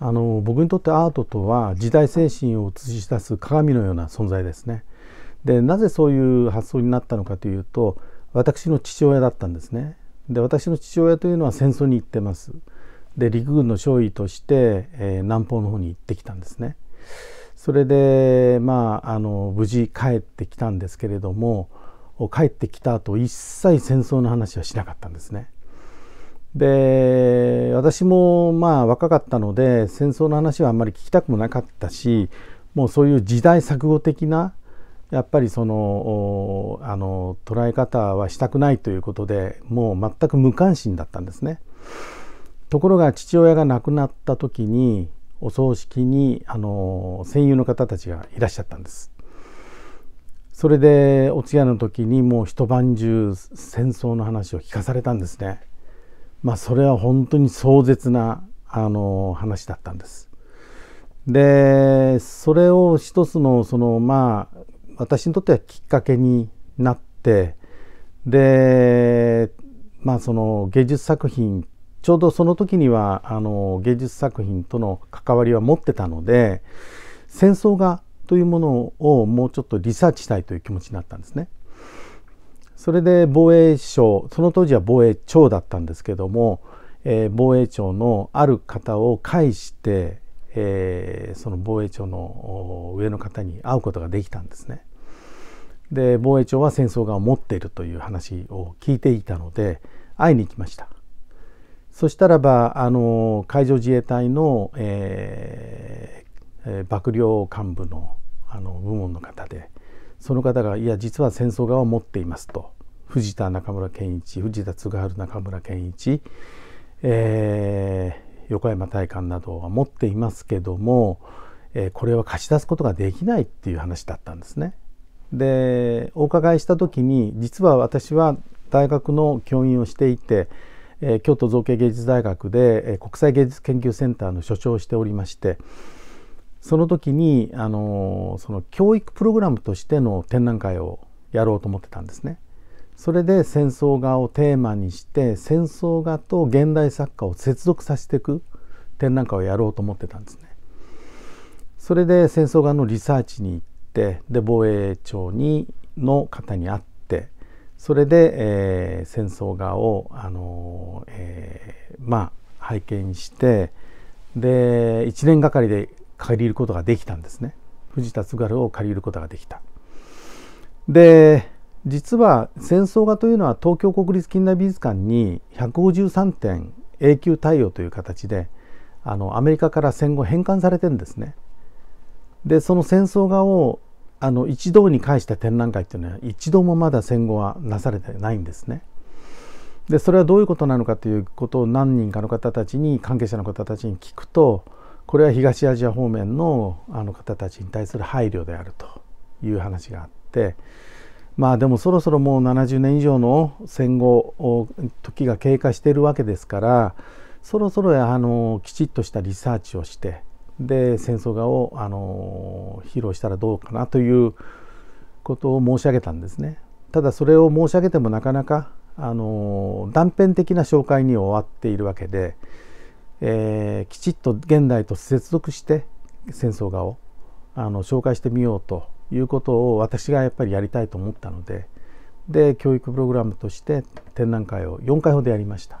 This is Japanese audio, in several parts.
あの僕にとってアートとは時代精神を映し出す鏡のような存在ですね。でなぜそういう発想になったのかというと私の父親だったんですね。で私の父親というのは戦争に行ってます。で陸軍の少尉として、えー、南方の方に行ってきたんですね。それでまああの無事帰ってきたんですけれども帰ってきた後一切戦争の話はしなかったんですね。で私もまあ若かったので戦争の話はあんまり聞きたくもなかったしもうそういう時代錯誤的なやっぱりそのあの捉え方はしたくないということでもう全く無関心だったんですね。ところが父親が亡くなった時にお葬式にあの戦友の方たちがいらっしゃったんです。それでお通夜の時にもう一晩中戦争の話を聞かされたんですね。まあ、それは本当に壮絶なあの話だったんです。でそれを一つのそのまあ私にとってはきっかけになってでまあその芸術作品ちょうどその時にはあの芸術作品との関わりは持ってたので戦争画というものをもうちょっとリサーチしたいという気持ちになったんですね。それで防衛省その当時は防衛庁だったんですけども、えー、防衛庁のある方を介して、えー、その防衛庁の上の方に会うことができたんですね。で防衛庁は戦争が持っているという話を聞いていたので会いに行きました。そしたらばあの海上自衛隊の、えー、幕僚幹部のあの部門の方で、その方がいや実は戦争側を持っていますと藤田中村健一藤田嗣治中村健一、えー、横山大観などは持っていますけども、えー、これは貸し出すことができないっていう話だったんですね。でお伺いした時に実は私は大学の教員をしていて、えー、京都造形芸術大学で、えー、国際芸術研究センターの所長をしておりましてその時にあのその教育プログラムとしての展覧会をやろうと思ってたんですね。それで戦争画をテーマにして戦争画と現代作家を接続させていく展覧会をやろうと思ってたんですね。それで戦争画のリサーチに行ってで防衛庁にの方に会ってそれで、えー、戦争画を、あのー、えー、まあ、拝見してで1年がかりで借りることができたんですね藤田津軽を借りることができたで実は戦争画というのは東京国立近代美術館に153点永久対応という形であのアメリカから戦後返還されてんですねでその戦争画をあの一堂に会した展覧会っていうのは一度もまだ戦後はなされてないんですねでそれはどういうことなのかということを何人かの方たちに関係者の方たちに聞くとこれは東アジア方面のあの方たちに対する配慮であるという話があってまあでもそろそろもう70年以上の戦後時が経過しているわけですからそろそろあのきちっとしたリサーチをしてで戦争画をあの披露したらどうかなということを申し上げたんですね。ただそれを申し上げてもなかなかあの断片的な紹介に終わっているわけで。えー、きちっと現代と接続して戦争画をあの紹介してみようということを私がやっぱりやりたいと思ったのでで教育プログラムとして展覧会を4回ほどやりました。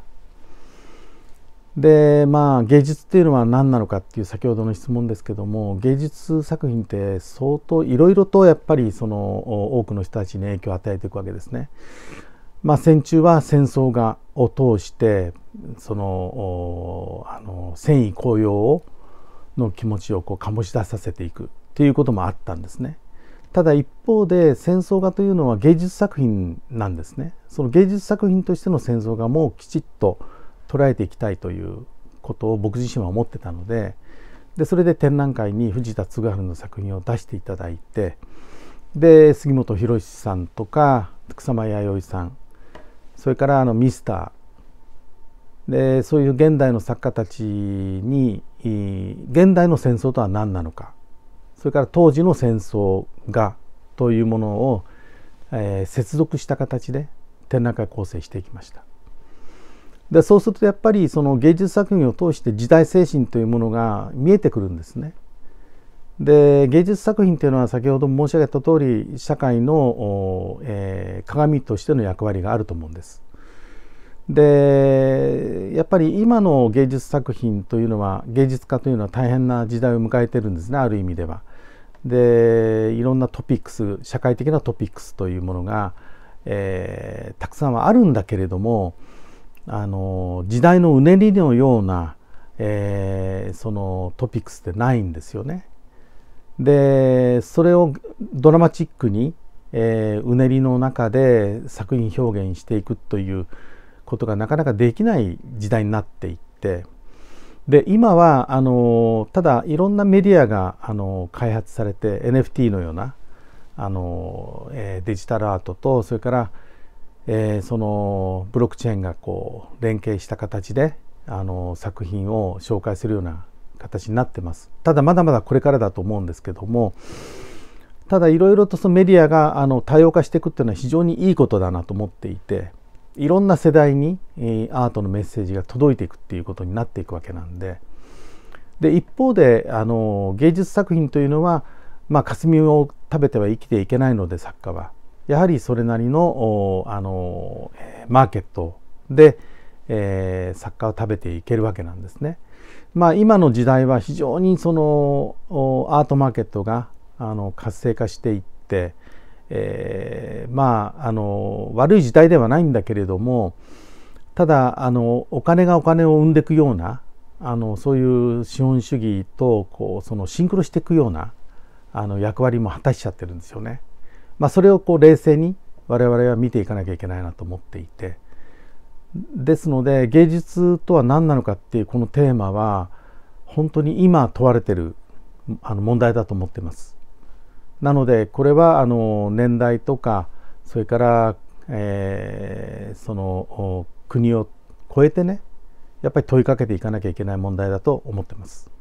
でまあ芸術っていうのは何なのかっていう先ほどの質問ですけども芸術作品って相当いろいろとやっぱりその多くの人たちに影響を与えていくわけですね。まあ、戦中は戦争がを通してそのあの戦意高揚をの気持ちをこう醸し出させていくっていうこともあったんですね。ただ一方で戦争画というのは芸術作品なんですね。その芸術作品としての戦争画もきちっと捉えていきたいということを僕自身は思ってたのででそれで展覧会に藤田嗣治の作品を出していただいてで杉本博さんとか草間彌生さんそれからあのミスターでそういう現代の作家たちに現代の戦争とは何なのかそれから当時の戦争がというものを、えー、接続した形で展覧会構成していきました。でそうするとやっぱりその芸術作品を通して時代精神というものが見えてくるんですね。で芸術作品というのは先ほども申し上げた通り社会の、えー、鏡としての役割があると思うんです。でやっぱり今の芸術作品というのは芸術家というのは大変な時代を迎えてるんですねある意味では。でいろんなトピックス社会的なトピックスというものが、えー、たくさんはあるんだけれどもあの時代のうねりのような、えー、そのトピックスってないんですよね。でそれをドラマチックに、えー、うねりの中で作品表現していくということがなかなかできない時代になっていってで今はあのただいろんなメディアがあの開発されて NFT のようなあの、えー、デジタルアートとそれから、えー、そのブロックチェーンがこう連携した形であの作品を紹介するような形になってますただまだまだこれからだと思うんですけどもただいろいろとそのメディアがあの多様化していくっていうのは非常にいいことだなと思っていていろんな世代に、えアートのメッセージが届いていくっていうことになっていくわけなんでで一方であの芸術作品というのは、まあ、霞を食べては生きていけないので作家はやはりそれなりのあのマーケットで、えー、作家を食べていけるわけなんですね。まあ、今の時代は非常にそのアートマーケットがあの活性化していって、えー、まああの悪い時代ではないんだけれどもただあのお金がお金を生んでいくようなあのそういう資本主義とこうそのシンクロしていくようなあの役割も果たしちゃってるんですよね。まあ、それをこう冷静に我々は見ていかなきゃいけないなと思っていて。ですので芸術とは何なのかっていうこのテーマは本当に今問われてるあの問題だと思ってます。なのでこれはあの年代とかそれから、えー、その国を超えてねやっぱり問いかけていかなきゃいけない問題だと思ってます。